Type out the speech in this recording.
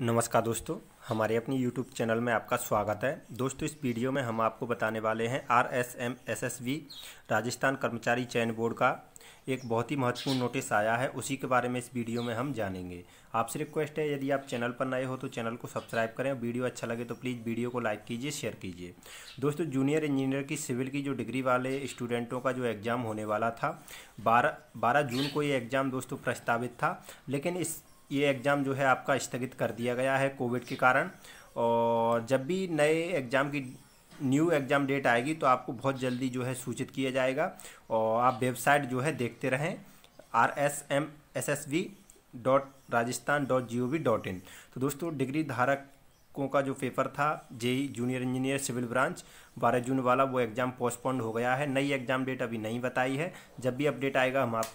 नमस्कार दोस्तों हमारे अपनी YouTube चैनल में आपका स्वागत है दोस्तों इस वीडियो में हम आपको बताने वाले हैं R S M S S B Rajasthan कर्मचारी चयन बोर्ड का एक बहुत ही महत्वपूर्ण नोटिस आया है उसी के बारे में इस वीडियो में हम जानेंगे आपसे रिक्वेस्ट है यदि आप चैनल पर नए हो तो चैनल को सब्सक्राइब करें वीडियो अच्छा लगे तो प्लीज़ वीडियो को लाइक कीजिए शेयर कीजिए दोस्तों जूनियर इंजीनियर की सिविल की जो डिग्री वाले स्टूडेंटों का जो एग्ज़ाम होने वाला था बारह बारह जून को ये एग्ज़ाम दोस्तों प्रस्तावित था लेकिन इस ये एग्ज़ाम जो है आपका स्थगित कर दिया गया है कोविड के कारण और जब भी नए एग्ज़ाम की न्यू एग्ज़ाम डेट आएगी तो आपको बहुत जल्दी जो है सूचित किया जाएगा और आप वेबसाइट जो है देखते रहें R S M S S B dot Rajasthan dot G O V dot in तो दोस्तों डिग्री धारक का जो पेपर था JE junior engineer civil branch बारह जून वाला वो एग्ज़ाम पोस्टपोन्ड हो गया है नई एग्ज़ाम डेट अभी नहीं बताई है जब भी अपडेट आएगा हम आप